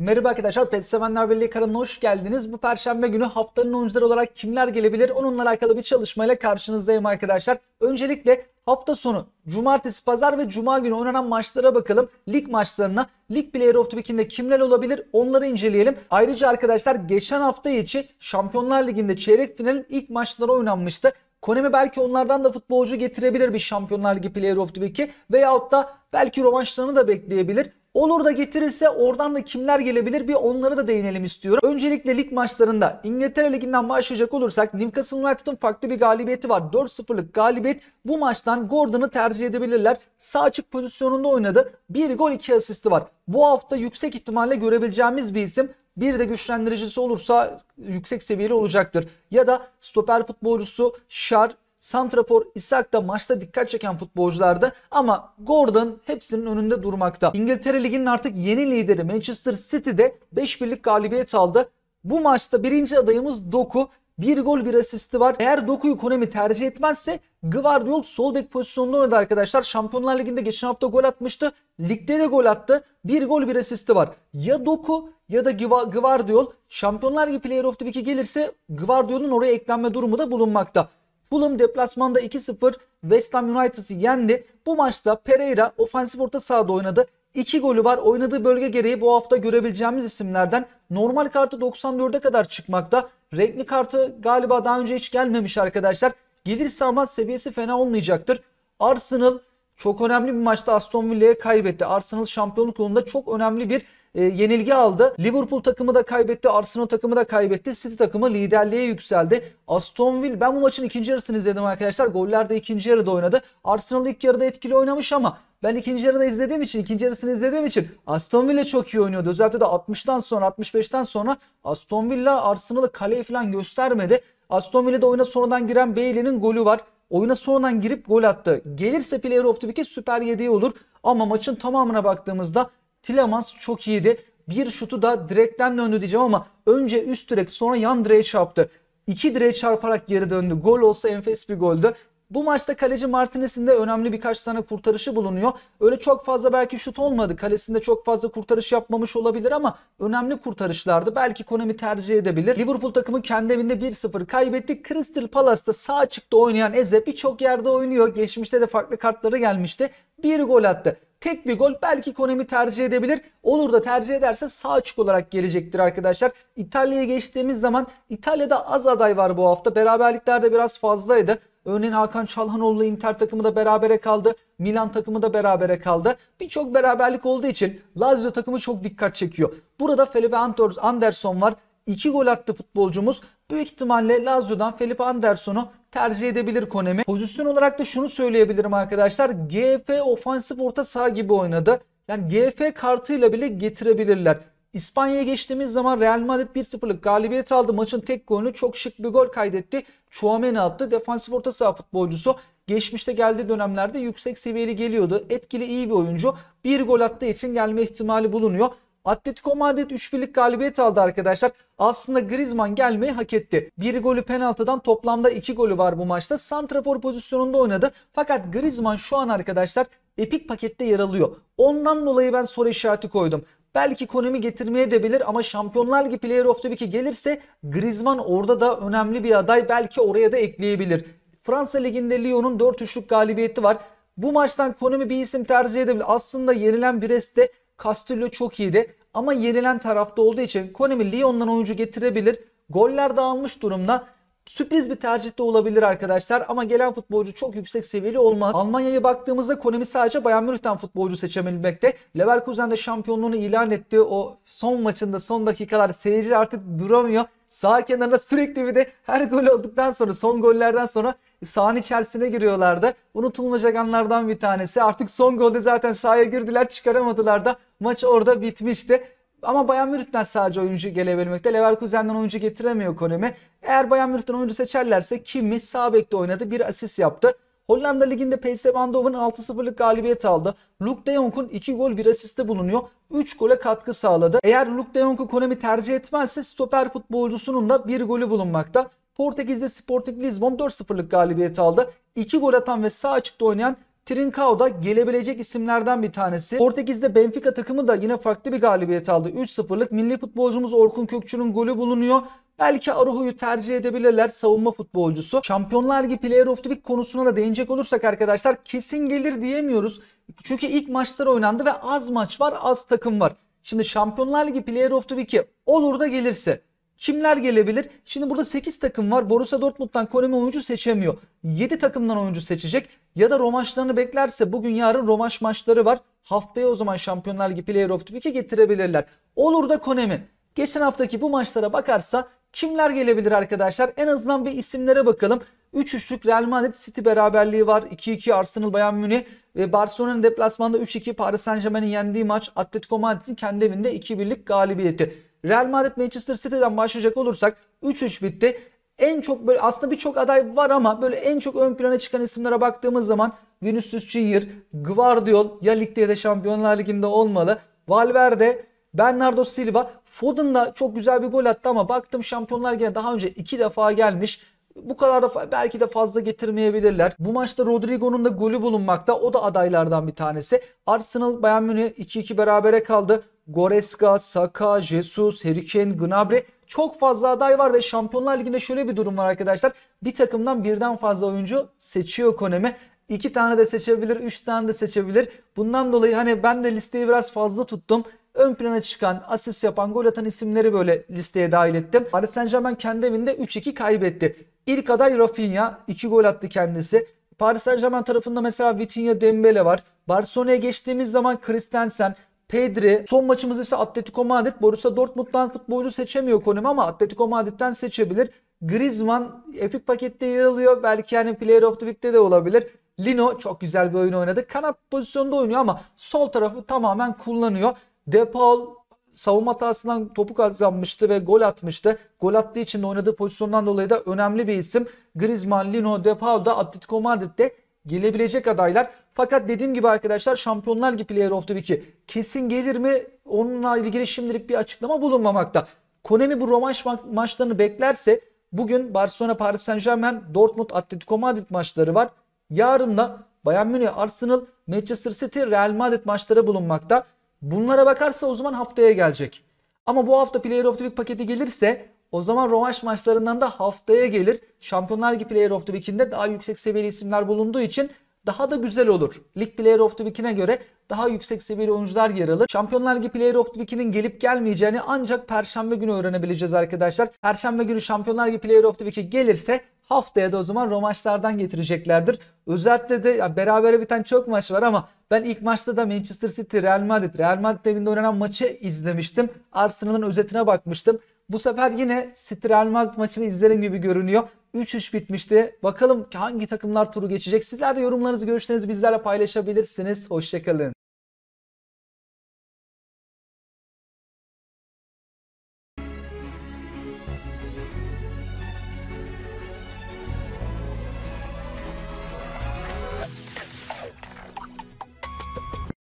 Merhaba arkadaşlar, Pet Sevenler Birliği kanalına hoş geldiniz. Bu perşembe günü haftanın oyuncuları olarak kimler gelebilir? Onunla alakalı bir çalışmayla karşınızdayım arkadaşlar. Öncelikle hafta sonu cumartesi, pazar ve cuma günü oynanan maçlara bakalım. Lig maçlarına, Lig Player of the Week'inde kimler olabilir onları inceleyelim. Ayrıca arkadaşlar geçen hafta içi Şampiyonlar Ligi'nde çeyrek finalin ilk maçları oynanmıştı. Konemi belki onlardan da futbolcu getirebilir bir Şampiyonlar Ligi Player of the Week'i veyahut da belki rövanşlarını da bekleyebilir. Olur da getirirse oradan da kimler gelebilir bir onlara da değinelim istiyorum. Öncelikle lig maçlarında İngiltere Ligi'nden başlayacak olursak Newcastle United'ın farklı bir galibiyeti var. 4-0'lık galibiyet bu maçtan Gordon'ı tercih edebilirler. Sağ açık pozisyonunda oynadı. 1 gol 2 asisti var. Bu hafta yüksek ihtimalle görebileceğimiz bir isim. Bir de güçlendiricisi olursa yüksek seviyeli olacaktır. Ya da stoper futbolcusu Şar Santrafor Isak da maçta dikkat çeken futbolculardı ama Gordon hepsinin önünde durmakta. İngiltere Ligi'nin artık yeni lideri Manchester City'de 5 birlik galibiyet aldı. Bu maçta birinci adayımız Doku. Bir gol bir asisti var. Eğer Doku'yu Konemi tercih etmezse Gvardiol sol bek pozisyonunda oynadı arkadaşlar. Şampiyonlar Ligi'nde geçen hafta gol atmıştı. Ligde de gol attı. Bir gol bir asisti var. Ya Doku ya da Gvardiol Şampiyonlar Ligi Player of the Week'e gelirse Gvardiol'un oraya eklenme durumu da bulunmakta. Fulham deplasmanda 2-0 West Ham United'ı yendi. Bu maçta Pereira ofansif orta sahada oynadı. 2 golü var. Oynadığı bölge gereği bu hafta görebileceğimiz isimlerden normal kartı 94'e kadar çıkmakta. Renkli kartı galiba daha önce hiç gelmemiş arkadaşlar. Gelirse ama seviyesi fena olmayacaktır. Arsenal çok önemli bir maçta Aston Villa'ya kaybetti. Arsenal şampiyonluk yolunda çok önemli bir e, yenilgi aldı. Liverpool takımı da kaybetti, Arsenal takımı da kaybetti. City takımı liderliğe yükseldi. Aston Villa ben bu maçın ikinci yarısını izledim arkadaşlar. Goller de ikinci yarıda oynadı. Arsenal ilk yarıda etkili oynamış ama ben ikinci yarıda izlediğim için, ikinci yarısını izlediğim için Aston Villa çok iyi oynuyordu. Özellikle de 60'tan sonra, 65'ten sonra Aston Villa Arsenal'ı kaleye falan göstermedi. Aston Villa'da oyuna sonradan giren Bailey'nin golü var. Oyuna sonradan girip gol attı. Gelirse Player of the süper 7'ye olur. Ama maçın tamamına baktığımızda Tilemans çok iyiydi. Bir şutu da direkten döndü diyeceğim ama önce üst direk sonra yan direğe çarptı. İki direğe çarparak geri döndü. Gol olsa enfes bir goldü. Bu maçta kaleci Martinez'in de önemli birkaç tane kurtarışı bulunuyor. Öyle çok fazla belki şut olmadı. Kalesinde çok fazla kurtarış yapmamış olabilir ama önemli kurtarışlardı. Belki Konami tercih edebilir. Liverpool takımı kendi evinde 1-0 kaybetti. Crystal Palace'ta sağ çıktı oynayan Eze birçok yerde oynuyor. Geçmişte de farklı kartları gelmişti. Bir gol attı. Tek bir gol belki Konemi tercih edebilir. Olur da tercih ederse sağ açık olarak gelecektir arkadaşlar. İtalya'ya geçtiğimiz zaman İtalya'da az aday var bu hafta. Beraberlikler de biraz fazlaydı. Örneğin Hakan Çalhanoğlu Inter takımı da berabere kaldı. Milan takımı da berabere kaldı. Birçok beraberlik olduğu için Lazio takımı çok dikkat çekiyor. Burada Felipe Anderson var. 2 gol attı futbolcumuz. Büyük ihtimalle Lazio'dan Felipe Anderson'u tercih edebilir Konemi. Pozisyon olarak da şunu söyleyebilirim arkadaşlar. GF ofansif orta saha gibi oynadı. Yani GF kartıyla bile getirebilirler. İspanya'ya geçtiğimiz zaman Real Madrid 1-0'lık galibiyet aldı. Maçın tek golünü çok şık bir gol kaydetti. Chouameni attı. Defansif orta saha futbolcusu. Geçmişte geldiği dönemlerde yüksek seviyeli geliyordu. Etkili iyi bir oyuncu. Bir gol attığı için gelme ihtimali bulunuyor. Atletico Madrid 3 birlik galibiyet aldı arkadaşlar. Aslında Griezmann gelmeyi hak etti. Bir golü penaltıdan toplamda 2 golü var bu maçta. Santrafor pozisyonunda oynadı. Fakat Griezmann şu an arkadaşlar epik pakette yer alıyor. Ondan dolayı ben soru işareti koydum. Belki Konemi getirmeye de bilir ama Şampiyonlar Ligi Player of the Week'i gelirse Griezmann orada da önemli bir aday belki oraya da ekleyebilir. Fransa Ligi'nde Lyon'un 4-3'lük galibiyeti var. Bu maçtan Konemi bir isim tercih edebilir. Aslında yenilen Brest'te Castillo çok iyiydi ama yenilen tarafta olduğu için Konemi Lyon'dan oyuncu getirebilir. Goller dağılmış durumda sürpriz bir tercih de olabilir arkadaşlar ama gelen futbolcu çok yüksek seviyeli olmaz. Almanya'ya baktığımızda Konemi sadece Bayern Münih'ten futbolcu seçebilmekte. Leverkusen de şampiyonluğunu ilan etti. O son maçında son dakikalar seyirci artık duramıyor. Sağ kenarında sürekli bir de her gol olduktan sonra son gollerden sonra sahan içerisine giriyorlardı. Unutulmayacak anlardan bir tanesi. Artık son golde zaten sahaya girdiler çıkaramadılar da maç orada bitmişti. Ama Bayan Münih'ten sadece oyuncu gelebilmekte. Leverkusen'den oyuncu getiremiyor Konemi. Eğer Bayan Münih'ten oyuncu seçerlerse Kimi sağ bekte oynadı. Bir asist yaptı. Hollanda Ligi'nde PSV Eindhoven 6-0'lık galibiyet aldı. Luke de Jong'un 2 gol 1 asiste bulunuyor. 3 gole katkı sağladı. Eğer Luke de Jong'u Konemi tercih etmezse stoper futbolcusunun da 1 golü bulunmakta. Portekiz'de Sporting Lisbon 4-0'lık galibiyet aldı. 2 gol atan ve sağ açıkta oynayan Trincao da gelebilecek isimlerden bir tanesi. Portekiz'de Benfica takımı da yine farklı bir galibiyet aldı. 3-0'lık milli futbolcumuz Orkun Kökçü'nün golü bulunuyor. Belki Aruhu'yu tercih edebilirler savunma futbolcusu. Şampiyonlar Ligi Player of the Week konusuna da değinecek olursak arkadaşlar kesin gelir diyemiyoruz. Çünkü ilk maçlar oynandı ve az maç var az takım var. Şimdi Şampiyonlar Ligi Player of the Week'i olur da gelirse Kimler gelebilir? Şimdi burada 8 takım var. Borussia Dortmund'dan Konemi oyuncu seçemiyor. 7 takımdan oyuncu seçecek. Ya da romaşlarını beklerse bugün yarın romaş maçları var. Haftaya o zaman Şampiyonlar Ligi Player of the getirebilirler. Olur da Konemi. Geçen haftaki bu maçlara bakarsa kimler gelebilir arkadaşlar? En azından bir isimlere bakalım. 3-3'lük Real Madrid City beraberliği var. 2-2 Arsenal Bayern Münih ve Barcelona'nın deplasmanda 3-2 Paris Saint Germain'in yendiği maç. Atletico Madrid'in kendi evinde 2-1'lik galibiyeti. Real Madrid Manchester City'den başlayacak olursak 3-3 bitti. En çok böyle aslında birçok aday var ama böyle en çok ön plana çıkan isimlere baktığımız zaman Vinicius Junior, Guardiol ya ligde ya da Şampiyonlar Ligi'nde olmalı. Valverde, Bernardo Silva, Foden'la çok güzel bir gol attı ama baktım Şampiyonlar Ligi'ne daha önce iki defa gelmiş bu kadar da belki de fazla getirmeyebilirler. Bu maçta Rodrigo'nun da golü bulunmakta. O da adaylardan bir tanesi. Arsenal Bayern Münih 2-2 berabere kaldı. Goreska, Saka, Jesus, Harry Kane, Gnabry çok fazla aday var ve Şampiyonlar Ligi'nde şöyle bir durum var arkadaşlar. Bir takımdan birden fazla oyuncu seçiyor Konemi. İki tane de seçebilir, üç tane de seçebilir. Bundan dolayı hani ben de listeyi biraz fazla tuttum ön plana çıkan, asist yapan, gol atan isimleri böyle listeye dahil ettim. Paris Saint Germain kendi evinde 3-2 kaybetti. İlk aday Rafinha. 2 gol attı kendisi. Paris Saint Germain tarafında mesela Vitinha Dembele var. Barcelona'ya geçtiğimiz zaman Christensen, Pedri. Son maçımız ise Atletico Madrid. Borussia Dortmund'dan futbolcu seçemiyor konum ama Atletico Madrid'den seçebilir. Griezmann epik pakette yer alıyor. Belki yani Player of the Week'te de olabilir. Lino çok güzel bir oyun oynadı. Kanat pozisyonda oynuyor ama sol tarafı tamamen kullanıyor. De Paul savunma hatasından topu kazanmıştı ve gol atmıştı. Gol attığı için oynadığı pozisyondan dolayı da önemli bir isim. Griezmann, Lino, Depau da Atletico Madrid'de gelebilecek adaylar. Fakat dediğim gibi arkadaşlar Şampiyonlar gibi Player of the Week'i kesin gelir mi? Onunla ilgili şimdilik bir açıklama bulunmamakta. Konemi bu romanş ma maçlarını beklerse bugün Barcelona, Paris Saint Germain, Dortmund, Atletico Madrid maçları var. Yarın da Bayern Münih, Arsenal, Manchester City, Real Madrid maçları bulunmakta. Bunlara bakarsa o zaman haftaya gelecek. Ama bu hafta Player of the Week paketi gelirse o zaman rövanş maçlarından da haftaya gelir. Şampiyonlar Ligi Player of the Week'inde daha yüksek seviyeli isimler bulunduğu için daha da güzel olur. Lig Player of the Week'ine göre daha yüksek seviyeli oyuncular yer alır. Şampiyonlar Ligi Player of the Week'inin gelip gelmeyeceğini ancak Perşembe günü öğrenebileceğiz arkadaşlar. Perşembe günü Şampiyonlar Ligi Player of the Week'e gelirse Haftaya da o zaman romaçlardan getireceklerdir. Özellikle de ya berabere biten çok maç var ama ben ilk maçta da Manchester City Real Madrid Real Madrid evinde oynanan maçı izlemiştim. Arsenal'ın özetine bakmıştım. Bu sefer yine City Real Madrid maçını izlerim gibi görünüyor. 3-3 bitmişti. Bakalım hangi takımlar turu geçecek. Sizler de yorumlarınızı, görüşlerinizi bizlerle paylaşabilirsiniz. Hoşçakalın.